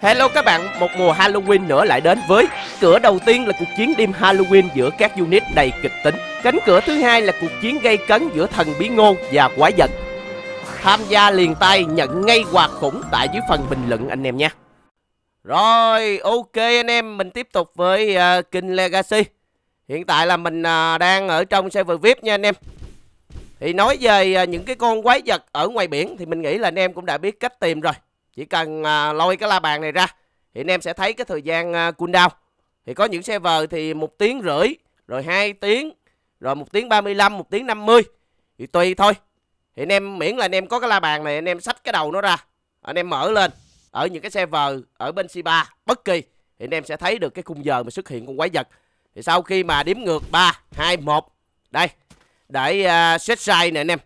Hello các bạn, một mùa Halloween nữa lại đến với Cửa đầu tiên là cuộc chiến đêm Halloween giữa các unit đầy kịch tính Cánh cửa thứ hai là cuộc chiến gây cấn giữa thần bí ngôn và quái vật Tham gia liền tay nhận ngay quà khủng tại dưới phần bình luận anh em nha Rồi, ok anh em, mình tiếp tục với uh, King Legacy Hiện tại là mình uh, đang ở trong server VIP nha anh em Thì nói về uh, những cái con quái vật ở ngoài biển thì mình nghĩ là anh em cũng đã biết cách tìm rồi chỉ cần à, lôi cái la bàn này ra thì anh em sẽ thấy cái thời gian à, cooldown thì có những server thì một tiếng rưỡi rồi 2 tiếng rồi một tiếng 35 một tiếng 50 thì tùy thôi thì anh em miễn là anh em có cái la bàn này anh em xách cái đầu nó ra anh em mở lên ở những cái server ở bên c bất kỳ thì anh em sẽ thấy được cái khung giờ mà xuất hiện con quái vật thì sau khi mà điểm ngược 3 2 1 đây để uh, set size nè anh em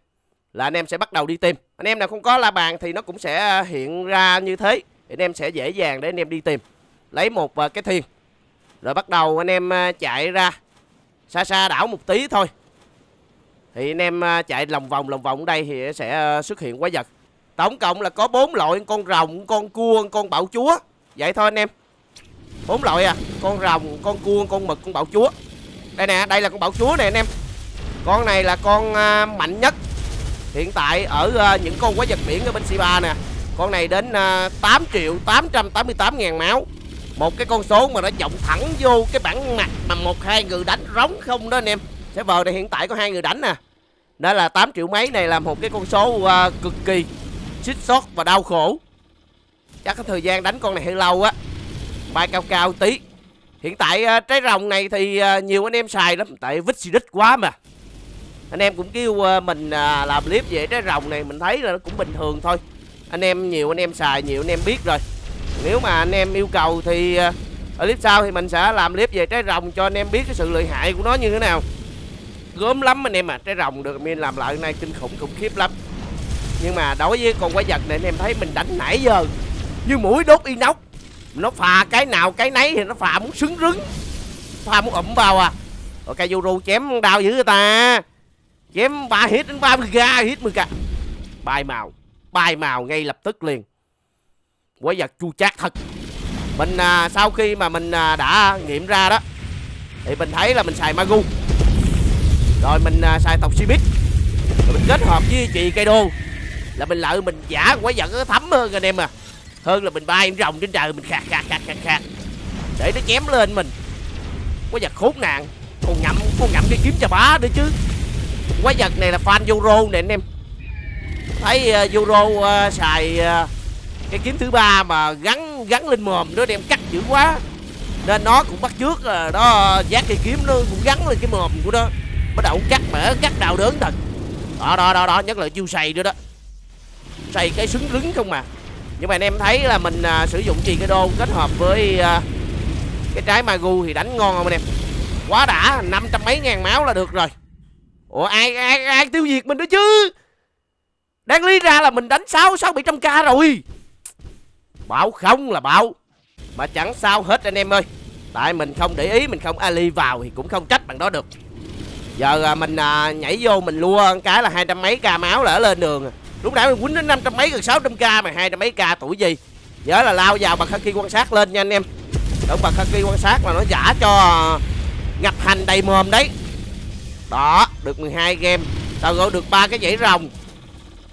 là anh em sẽ bắt đầu đi tìm anh em nào không có la bàn thì nó cũng sẽ ờ, hiện ra như thế anh em sẽ dễ dàng để anh em đi tìm lấy một ờ, cái thuyền rồi bắt đầu anh em ờ, chạy ra xa xa đảo một tí thôi thì anh em chạy lòng vòng lòng vòng đây thì sẽ xuất hiện quái vật tổng cộng là có bốn loại con rồng con cua con bạo chúa vậy thôi anh em bốn loại à con rồng con cua con mực con bạo chúa đây nè đây là con bạo chúa nè anh em con này là con mạnh nhất Hiện tại ở ờ, những con quái vật biển ở bên Siba nè Con này đến 8 ờ, triệu 888 ngàn máu Một cái con số mà nó vọng thẳng vô cái bản mặt mà một hai người đánh rống không đó anh em Server này hiện tại có hai người đánh nè Đó là 8 triệu mấy này là một cái con số ờ, cực kỳ xích xót và đau khổ Chắc cái thời gian đánh con này hơi lâu á Bay cao cao tí Hiện tại trái rồng này thì nhiều anh em xài lắm Tại vít xì đít quá mà anh em cũng kêu ờ, mình à, làm clip về trái rồng này mình thấy là nó cũng bình thường thôi anh em nhiều anh em xài nhiều anh em biết rồi nếu mà anh em yêu cầu thì ờ, ở clip sau thì mình sẽ làm clip về trái rồng cho anh em biết cái sự lợi hại của nó như thế nào gớm lắm anh em à trái rồng được mình làm lại nay kinh khủng khủng khiếp lắm nhưng mà đối với con quái vật này anh em thấy mình đánh nãy giờ như mũi đốt inox nó phà cái nào cái nấy thì nó phà muốn sướng rứng phà muốn ụm vào à rồi cây vô chém đau dữ người ta Chém 3 hit đến 30 ga hit 10k Bài màu Bài màu ngay lập tức liền Quái vật chua chát thật Mình à, sau khi mà mình à, đã nghiệm ra đó Thì mình thấy là mình xài Magu Rồi mình à, xài tộc Shibit Rồi mình kết hợp với chị kaido Là mình lợi mình giả quái vật thấm hơn anh em à Hơn là mình bay rồng trên trời mình khạc khạc khạc khạc khạc Để nó chém lên mình Quái vật khốn nạn Còn ngậm, còn ngậm cái kiếm cho bá nữa chứ quái vật này là fan euro nè anh em thấy uh, euro uh, xài uh, cái kiếm thứ ba mà gắn gắn lên mồm nó đem cắt dữ quá nên nó cũng bắt trước uh, đó giác cây kiếm nó cũng gắn lên cái mồm của nó bắt đầu cắt mở cắt đau đớn thật đó đó đó đó nhất là chiêu xài nữa đó xài cái súng rứng không mà nhưng mà anh em thấy là mình à, sử dụng trì cái đô kết hợp với à, cái trái magu thì đánh ngon không anh em quá đã năm trăm mấy ngàn máu là được rồi ủa ai ai ai tiêu diệt mình đó chứ đang lý ra là mình đánh sáu sáu bảy trăm k rồi bảo không là bảo mà chẳng sao hết anh em ơi tại mình không để ý mình không ali vào thì cũng không trách bằng đó được giờ à, mình à, nhảy vô mình lua cái là hai trăm mấy k máu lỡ lên đường lúc nãy mình quýnh đến năm trăm mấy gần sáu trăm k mà hai trăm mấy k tuổi gì nhớ là lao vào bật khaki quan sát lên nha anh em đừng bật khaki quan sát mà nó giả cho à, ngập hành đầy mồm đấy đó, được 12 game Tao gọi được ba cái dãy rồng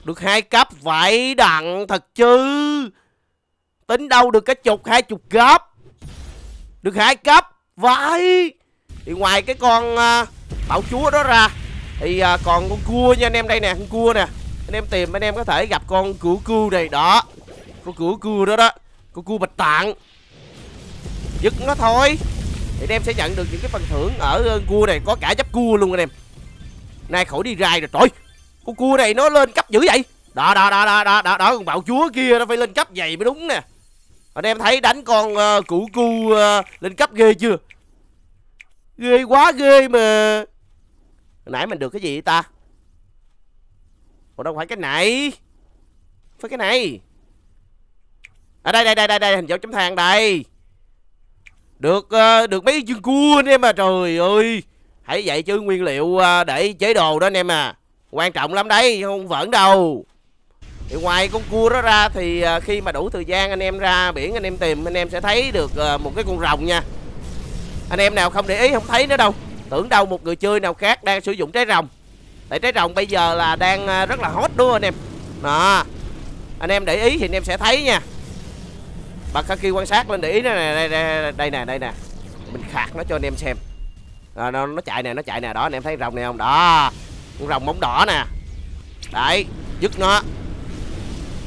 Được hai cấp vải đặng thật chứ Tính đâu được cái chục hai chục cấp Được hai cấp Vậy Thì ngoài cái con uh, bảo chúa đó ra Thì uh, còn con cua nha anh em đây nè Con cua nè Anh em tìm anh em có thể gặp con cửu cưu này đó Con cửu cưu đó đó Con cua bạch tạng Giật nó thôi thì anh em sẽ nhận được những cái phần thưởng ở ờ, cua này có cả giáp cua luôn anh em nay khỏi đi rai rồi trời con cua này nó lên cấp dữ vậy đó đó đó đó đó đó, đó con bạo chúa kia nó phải lên cấp vậy mới đúng nè anh em thấy đánh con uh, củ cu uh, lên cấp ghê chưa ghê quá ghê mà Hồi nãy mình được cái gì ta Ủa đâu phải cái này Phải cái này À đây đây đây đây, đây hình dấu chấm than đây được ờ, được mấy chân cua anh em à Trời ơi Hãy vậy chứ nguyên liệu ờ, để chế đồ đó anh em à Quan trọng lắm đấy Không vẫn đâu thì ngoài con cua đó ra thì ờ, khi mà đủ thời gian anh em ra biển anh em tìm anh em sẽ thấy được một cái con rồng nha Anh em nào không để ý không thấy nữa đâu Tưởng đâu một người chơi nào khác đang sử dụng trái rồng Tại trái rồng bây giờ là đang rất là hot đúng không anh em Đó Anh em để ý thì anh em sẽ thấy nha bạn Kaki quan sát lên để ý nè đây, đây, đây nè đây nè mình khạc nó cho anh em xem à, nó, nó chạy nè nó chạy nè đó anh em thấy rồng này không đó con rồng móng đỏ nè đấy dứt nó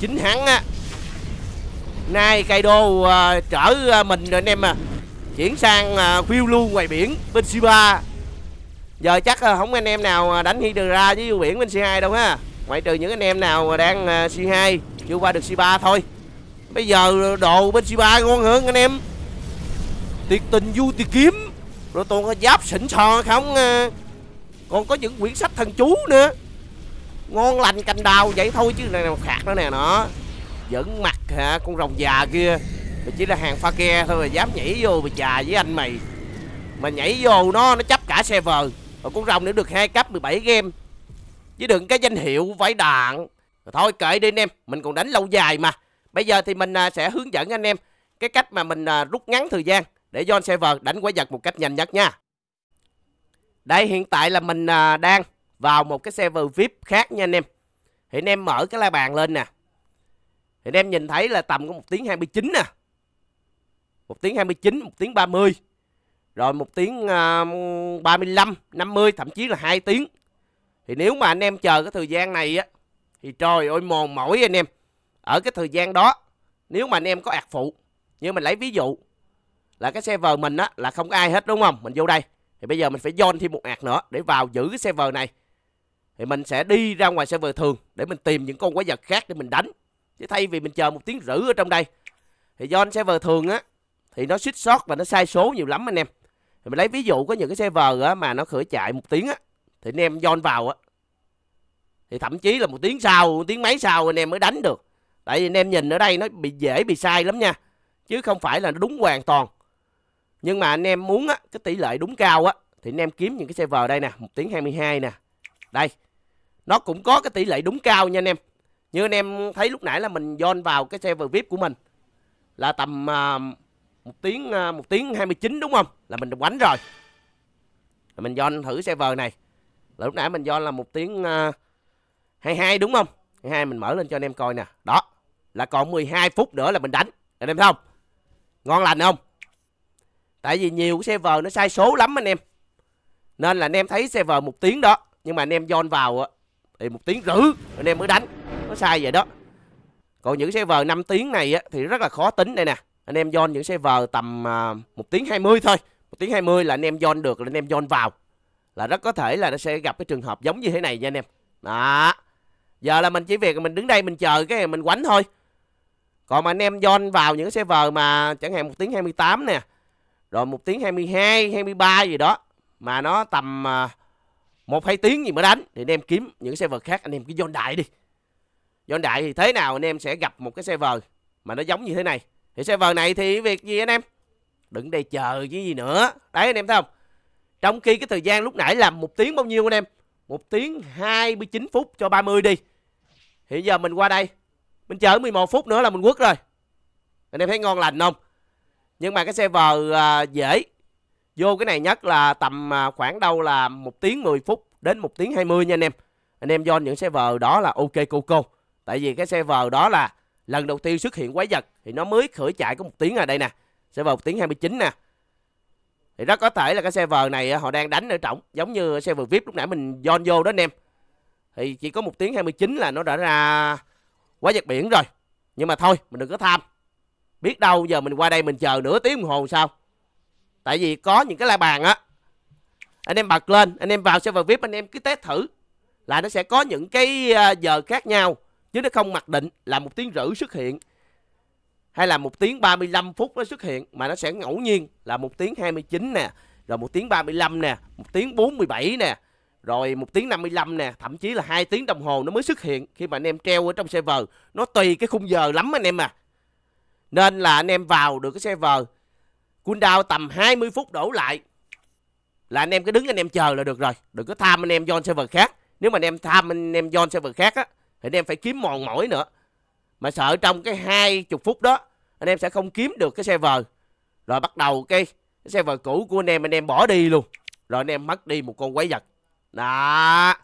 chính hắn á nay cây đô à, chở à, mình rồi anh em à chuyển sang à, view luôn ngoài biển bên Shiba giờ chắc à, không anh em nào à, đánh Hydra với view biển bên C2 đâu ha ngoại trừ những anh em nào đang à, C2 chưa qua được C3 thôi bây giờ đồ bên Shiba ngon hơn anh em tuyệt tình du tuyệt kiếm rồi toàn là giáp xịn sò không à. còn có những quyển sách thần chú nữa ngon lành cành đào vậy thôi chứ này nào khạc nữa nè nó vẫn mặt hả con rồng già kia mày chỉ là hàng pha ke thôi mà dám nhảy vô mà già với anh mày mà nhảy vô nó nó chấp cả xe vờ rồi con rồng nữa được hai cấp 17 game chứ đừng cái danh hiệu vải đạn rồi thôi kệ đi anh em mình còn đánh lâu dài mà Bây giờ thì mình à, sẽ hướng dẫn anh em cái cách mà mình à, rút ngắn thời gian để John Server đánh quái vật một cách nhanh nhất nha. Đây hiện tại là mình à, đang vào một cái server VIP khác nha anh em. Thì anh em mở cái la bàn lên nè. Thì anh em nhìn thấy là tầm có 1 tiếng 29 nè. 1 tiếng 29, 1 tiếng 30. Rồi 1 tiếng uh, 35, 50, thậm chí là 2 tiếng. Thì nếu mà anh em chờ cái thời gian này á thì trời ơi mòn mỏi anh em ở cái thời gian đó nếu mà anh em có ạc phụ như mình lấy ví dụ là cái server mình á là không có ai hết đúng không mình vô đây thì bây giờ mình phải join thêm một ạc nữa để vào giữ cái server này thì mình sẽ đi ra ngoài server thường để mình tìm những con quái vật khác để mình đánh chứ thay vì mình chờ một tiếng rưỡi ở trong đây thì join server thường á thì nó suýt sót và nó sai số nhiều lắm anh em thì mình lấy ví dụ có những cái server á mà nó khởi chạy một tiếng á thì anh em join vào á thì thậm chí là một tiếng sau một tiếng mấy sau anh em mới đánh được Tại vì anh em nhìn ở đây nó bị dễ bị sai lắm nha. Chứ không phải là nó đúng hoàn toàn. Nhưng mà anh em muốn á, cái tỷ lệ đúng cao á, thì anh em kiếm những cái server đây nè, một tiếng 22 nè. Đây, nó cũng có cái tỷ lệ đúng cao nha anh em. Như anh em thấy lúc nãy là mình join vào cái server VIP của mình là tầm uh, một tiếng uh, à, 1 tiếng 29 đúng không? Là mình quánh rồi. Rồi mình join thử server này. Là lúc nãy mình join là một tiếng uh, à, 22 đúng không? 22 mình mở lên cho anh em coi nè. Đó là còn 12 phút nữa là mình đánh anh em thấy không ngon lành không tại vì nhiều cái server nó sai số lắm anh em nên là anh em thấy server một tiếng đó nhưng mà anh em join vào thì một tiếng rưỡi anh em mới đánh nó sai vậy đó còn những server 5 tiếng này á, thì rất là khó tính đây nè anh em join những server tầm à, một tiếng 20 thôi một tiếng 20 là anh em join được là anh em join vào là rất có thể là nó sẽ gặp cái trường hợp giống như thế này nha anh em đó giờ là mình chỉ việc mình đứng đây mình chờ cái mình quánh thôi còn mà anh em join vào những cái server mà chẳng hạn 1 tiếng 28 nè, rồi 1 tiếng 22, 23 gì đó mà nó tầm à, một hai tiếng gì mới đánh thì anh em kiếm những server khác anh em cứ join đại đi. Join đại thì thế nào anh em sẽ gặp một cái server mà nó giống như thế này. Thì server này thì việc gì anh em? Đừng để chờ chứ gì nữa. Đấy anh em thấy không? Trong khi cái thời gian lúc nãy làm một tiếng bao nhiêu anh em? một tiếng 29 phút cho 30 đi. Hiện giờ mình qua đây mình chờ 11 phút nữa là mình quất rồi anh em thấy ngon lành không nhưng mà cái xe vờ à, dễ vô cái này nhất là tầm à, khoảng đâu là một tiếng 10 phút đến một tiếng 20 nha anh em anh em do những xe vờ đó là ok cô cô tại vì cái xe vờ đó là lần đầu tiên xuất hiện quái vật thì nó mới khởi chạy có một tiếng ở à, đây nè xe vờ một tiếng 29 nè thì rất có thể là cái xe vờ này à, họ đang đánh ở trọng giống như xe vờ vip lúc nãy mình dọn vô đó anh em thì chỉ có một tiếng 29 là nó đã ra quá giật biển rồi nhưng mà thôi mình đừng có tham biết đâu giờ mình qua đây mình chờ nửa tiếng đồng hồ sao tại vì có những cái la bàn á anh em bật lên anh em vào server vip anh em cứ test thử là nó sẽ có những cái ờ, giờ khác nhau chứ nó không mặc định là một tiếng rưỡi xuất hiện hay là một tiếng 35 phút nó xuất hiện mà nó sẽ ngẫu nhiên là một tiếng 29 nè rồi một tiếng 35 nè một tiếng 47 nè rồi một tiếng 55 nè, thậm chí là hai tiếng đồng hồ nó mới xuất hiện khi mà anh em treo ở trong server. Nó tùy cái khung giờ lắm anh em à. Nên là anh em vào được cái server cooldown tầm 20 phút đổ lại là anh em cứ đứng anh em chờ là được rồi. Đừng có tham anh em join server khác. Nếu mà anh em tham anh em join server khác á thì anh em phải kiếm mòn mỏi nữa. Mà sợ trong cái 20 phút đó anh em sẽ không kiếm được cái server. Rồi bắt đầu cái, cái server cũ của anh em anh em bỏ đi luôn. Rồi anh em mất đi một con quái vật đó.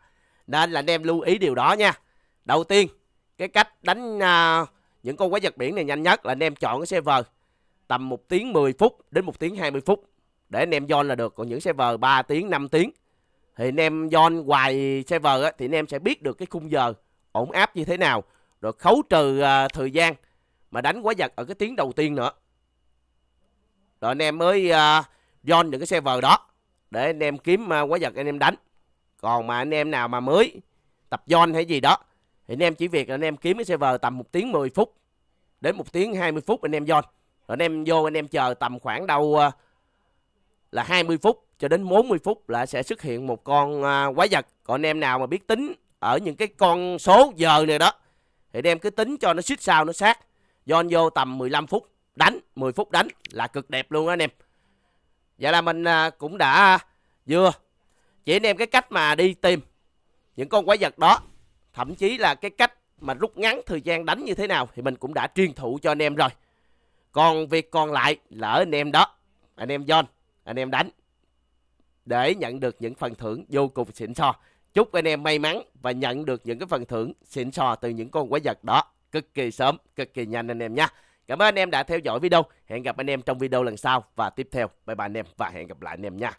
Nên là anh em lưu ý điều đó nha. Đầu tiên, cái cách đánh à, những con quái vật biển này nhanh nhất là anh em chọn cái server tầm 1 tiếng 10 phút đến 1 tiếng 20 phút để anh em join là được. Còn những server 3 tiếng, 5 tiếng thì anh em join hoài server á, thì anh em sẽ biết được cái khung giờ ổn áp như thế nào. Rồi khấu trừ à, thời gian mà đánh quái vật ở cái tiếng đầu tiên nữa. Rồi anh em mới uh, join những cái server đó để anh em kiếm uh, quái vật anh em đánh còn mà anh em nào mà mới tập join hay gì đó thì anh em chỉ việc là anh em kiếm cái server tầm 1 tiếng 10 phút đến 1 tiếng 20 phút anh em join rồi anh em vô anh em chờ tầm khoảng đâu ờ, là 20 phút cho đến 40 phút là sẽ xuất hiện một con ờ, quái vật còn anh em nào mà biết tính ở những cái con số giờ này đó thì anh em cứ tính cho nó xích sao nó sát join vô tầm 15 phút đánh 10 phút đánh là cực đẹp luôn á anh em vậy là mình ờ, cũng đã vừa chỉ anh em cái cách mà đi tìm những con quái vật đó thậm chí là cái cách mà rút ngắn thời gian đánh như thế nào thì mình cũng đã truyền thụ cho anh em rồi còn việc còn lại là anh em đó anh em John anh em đánh để nhận được những phần thưởng vô cùng xịn sò chúc anh em may mắn và nhận được những cái phần thưởng xịn sò từ những con quái vật đó cực kỳ sớm cực kỳ nhanh anh em nha cảm ơn anh em đã theo dõi video hẹn gặp anh em trong video lần sau và tiếp theo bye bye anh em và hẹn gặp lại anh em nha